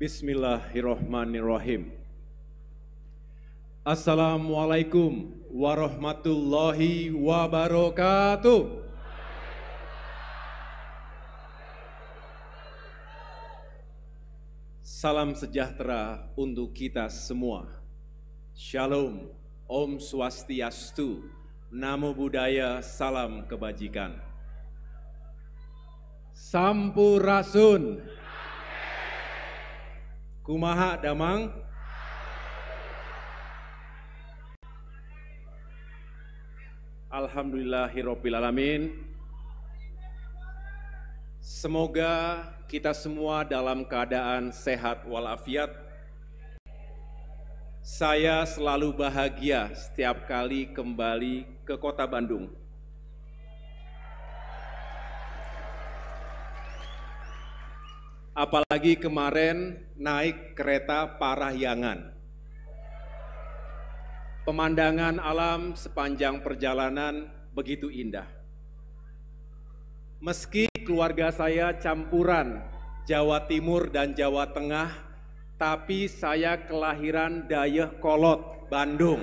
Bismillahirrahmanirrahim. Assalamualaikum warahmatullahi wabarakatuh. Salam sejahtera untuk kita semua. Shalom, Om Swastiastu, Namo Buddhaya, Salam Kebajikan. Sampurasun. Sampurasun. Kumaha damang Alhamdulillahirrohmanirrohim Semoga kita semua dalam keadaan sehat walafiat. Saya selalu bahagia setiap kali kembali ke kota Bandung. apalagi kemarin naik kereta Parahyangan. Pemandangan alam sepanjang perjalanan begitu indah. Meski keluarga saya campuran Jawa Timur dan Jawa Tengah, tapi saya kelahiran Dayeh Kolot, Bandung.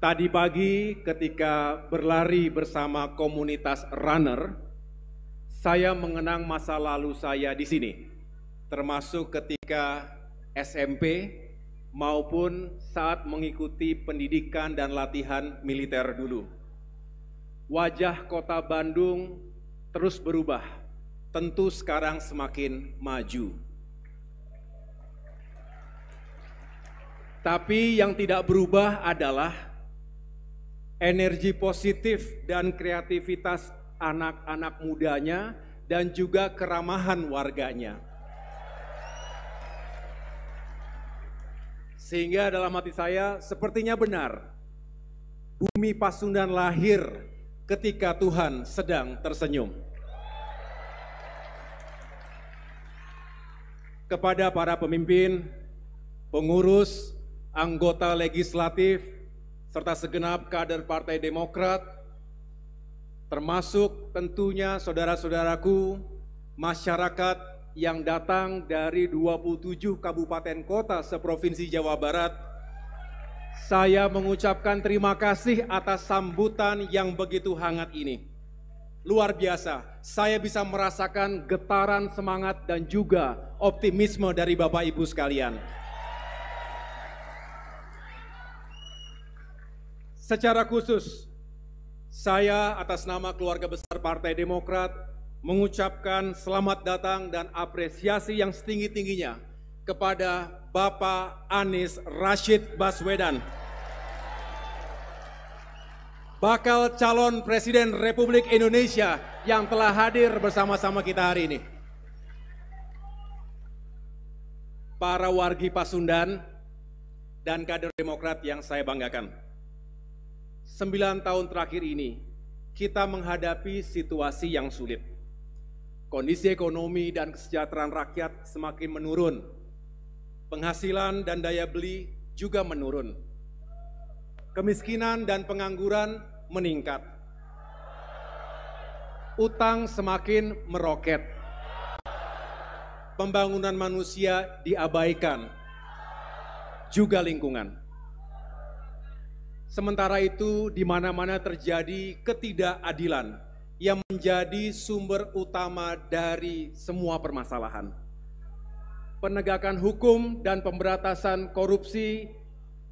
Tadi pagi ketika berlari bersama komunitas runner, saya mengenang masa lalu saya di sini, termasuk ketika SMP maupun saat mengikuti pendidikan dan latihan militer dulu. Wajah kota Bandung terus berubah, tentu sekarang semakin maju. Tapi yang tidak berubah adalah energi positif dan kreativitas anak-anak mudanya dan juga keramahan warganya. Sehingga dalam hati saya sepertinya benar, bumi Pasundan lahir ketika Tuhan sedang tersenyum. Kepada para pemimpin, pengurus, anggota legislatif, serta segenap kader Partai Demokrat, termasuk tentunya saudara-saudaraku, masyarakat yang datang dari 27 kabupaten kota seprovinsi Jawa Barat, saya mengucapkan terima kasih atas sambutan yang begitu hangat ini. Luar biasa, saya bisa merasakan getaran semangat dan juga optimisme dari Bapak Ibu sekalian. Secara khusus, saya atas nama keluarga besar Partai Demokrat mengucapkan selamat datang dan apresiasi yang setinggi-tingginya kepada Bapak Anies Rashid Baswedan. Bakal calon Presiden Republik Indonesia yang telah hadir bersama-sama kita hari ini. Para wargi Pasundan dan kader Demokrat yang saya banggakan. Sembilan tahun terakhir ini, kita menghadapi situasi yang sulit. Kondisi ekonomi dan kesejahteraan rakyat semakin menurun. Penghasilan dan daya beli juga menurun. Kemiskinan dan pengangguran meningkat. Utang semakin meroket. Pembangunan manusia diabaikan. Juga lingkungan. Sementara itu, di mana-mana terjadi ketidakadilan yang menjadi sumber utama dari semua permasalahan. Penegakan hukum dan pemberantasan korupsi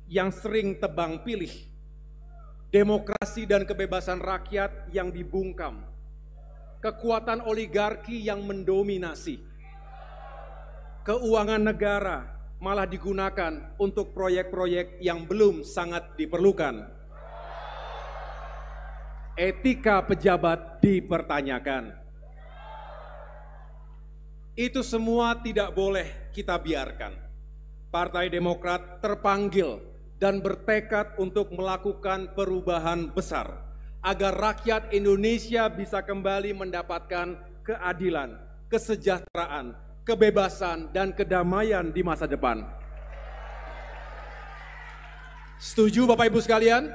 yang sering tebang pilih, demokrasi dan kebebasan rakyat yang dibungkam, kekuatan oligarki yang mendominasi, keuangan negara malah digunakan untuk proyek-proyek yang belum sangat diperlukan. Etika pejabat dipertanyakan. Itu semua tidak boleh kita biarkan. Partai Demokrat terpanggil dan bertekad untuk melakukan perubahan besar agar rakyat Indonesia bisa kembali mendapatkan keadilan, kesejahteraan, kebebasan, dan kedamaian di masa depan. Setuju Bapak Ibu sekalian?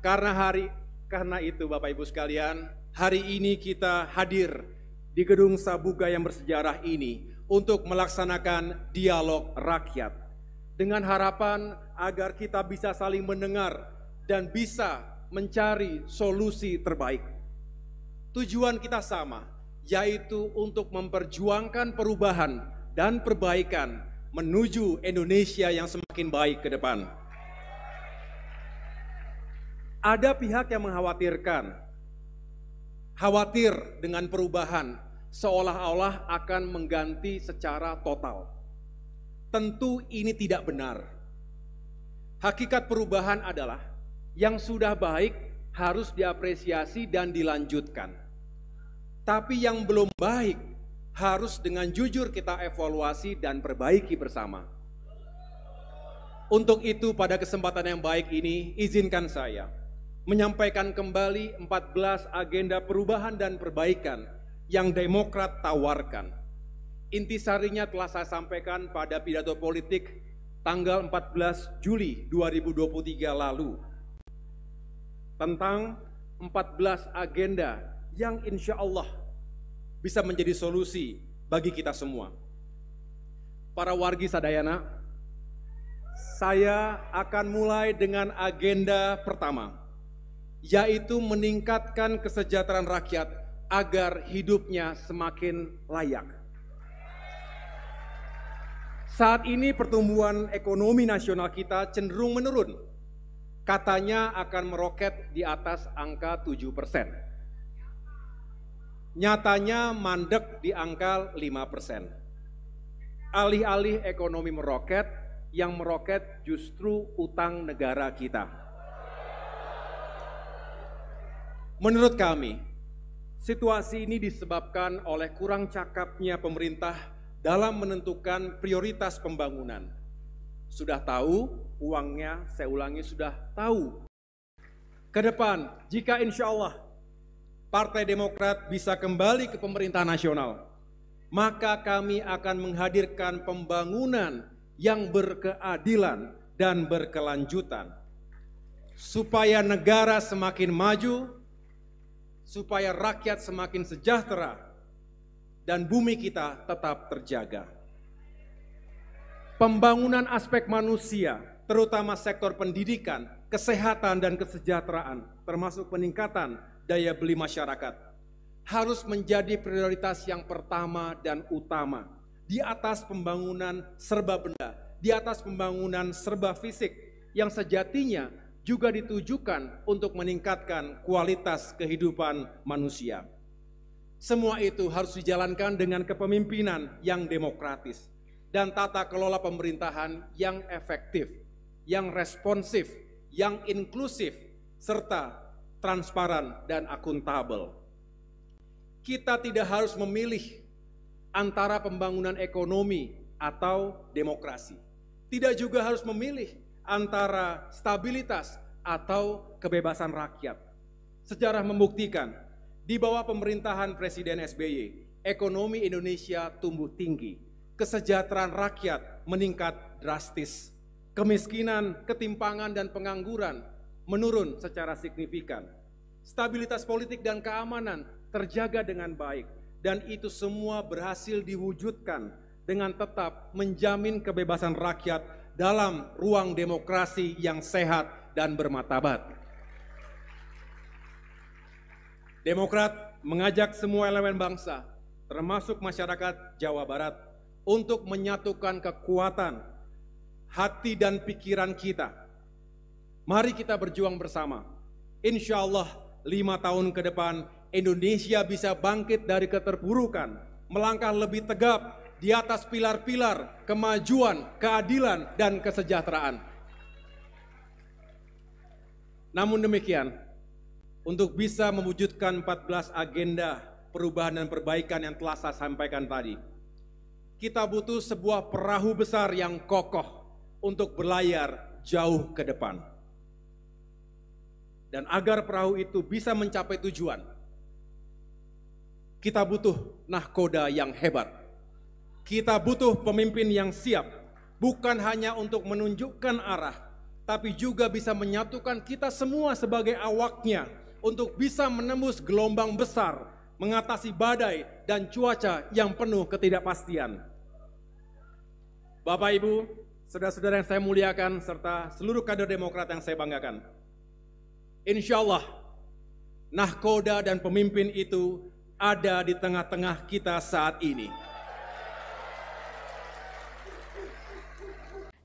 Karena hari karena itu Bapak Ibu sekalian, hari ini kita hadir di gedung Sabuga yang bersejarah ini untuk melaksanakan dialog rakyat dengan harapan agar kita bisa saling mendengar dan bisa mencari solusi terbaik. Tujuan kita sama, yaitu untuk memperjuangkan perubahan dan perbaikan menuju Indonesia yang semakin baik ke depan. Ada pihak yang mengkhawatirkan, khawatir dengan perubahan seolah-olah akan mengganti secara total. Tentu ini tidak benar. Hakikat perubahan adalah yang sudah baik harus diapresiasi dan dilanjutkan tapi yang belum baik harus dengan jujur kita evaluasi dan perbaiki bersama. Untuk itu pada kesempatan yang baik ini izinkan saya menyampaikan kembali 14 agenda perubahan dan perbaikan yang Demokrat tawarkan. Intisarinya telah saya sampaikan pada pidato politik tanggal 14 Juli 2023 lalu tentang 14 agenda yang insya Allah bisa menjadi solusi bagi kita semua. Para wargi Sadayana, saya akan mulai dengan agenda pertama, yaitu meningkatkan kesejahteraan rakyat agar hidupnya semakin layak. Saat ini pertumbuhan ekonomi nasional kita cenderung menurun, katanya akan meroket di atas angka 7 persen nyatanya mandek di angka 5 persen. Alih-alih ekonomi meroket, yang meroket justru utang negara kita. Menurut kami, situasi ini disebabkan oleh kurang cakapnya pemerintah dalam menentukan prioritas pembangunan. Sudah tahu, uangnya saya ulangi sudah tahu. Kedepan, jika insya Allah Partai Demokrat bisa kembali ke pemerintah nasional, maka kami akan menghadirkan pembangunan yang berkeadilan dan berkelanjutan, supaya negara semakin maju, supaya rakyat semakin sejahtera, dan bumi kita tetap terjaga. Pembangunan aspek manusia, terutama sektor pendidikan, kesehatan, dan kesejahteraan, termasuk peningkatan daya beli masyarakat harus menjadi prioritas yang pertama dan utama di atas pembangunan serba benda, di atas pembangunan serba fisik yang sejatinya juga ditujukan untuk meningkatkan kualitas kehidupan manusia. Semua itu harus dijalankan dengan kepemimpinan yang demokratis dan tata kelola pemerintahan yang efektif, yang responsif, yang inklusif, serta transparan, dan akuntabel. Kita tidak harus memilih antara pembangunan ekonomi atau demokrasi. Tidak juga harus memilih antara stabilitas atau kebebasan rakyat. Sejarah membuktikan, di bawah pemerintahan Presiden SBY, ekonomi Indonesia tumbuh tinggi, kesejahteraan rakyat meningkat drastis, kemiskinan, ketimpangan, dan pengangguran menurun secara signifikan. Stabilitas politik dan keamanan terjaga dengan baik dan itu semua berhasil diwujudkan dengan tetap menjamin kebebasan rakyat dalam ruang demokrasi yang sehat dan bermatabat. Demokrat mengajak semua elemen bangsa, termasuk masyarakat Jawa Barat, untuk menyatukan kekuatan hati dan pikiran kita. Mari kita berjuang bersama. Insya Allah lima tahun ke depan Indonesia bisa bangkit dari keterburukan, melangkah lebih tegap di atas pilar-pilar kemajuan, keadilan, dan kesejahteraan. Namun demikian, untuk bisa mewujudkan 14 agenda perubahan dan perbaikan yang telah saya sampaikan tadi, kita butuh sebuah perahu besar yang kokoh untuk berlayar jauh ke depan dan agar perahu itu bisa mencapai tujuan, kita butuh nahkoda yang hebat. Kita butuh pemimpin yang siap, bukan hanya untuk menunjukkan arah, tapi juga bisa menyatukan kita semua sebagai awaknya untuk bisa menembus gelombang besar, mengatasi badai dan cuaca yang penuh ketidakpastian. Bapak Ibu, saudara-saudara yang saya muliakan, serta seluruh kader demokrat yang saya banggakan, Insya Allah, nahkoda dan pemimpin itu ada di tengah-tengah kita saat ini.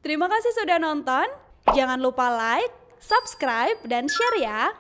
Terima kasih sudah nonton. Jangan lupa like, subscribe, dan share ya.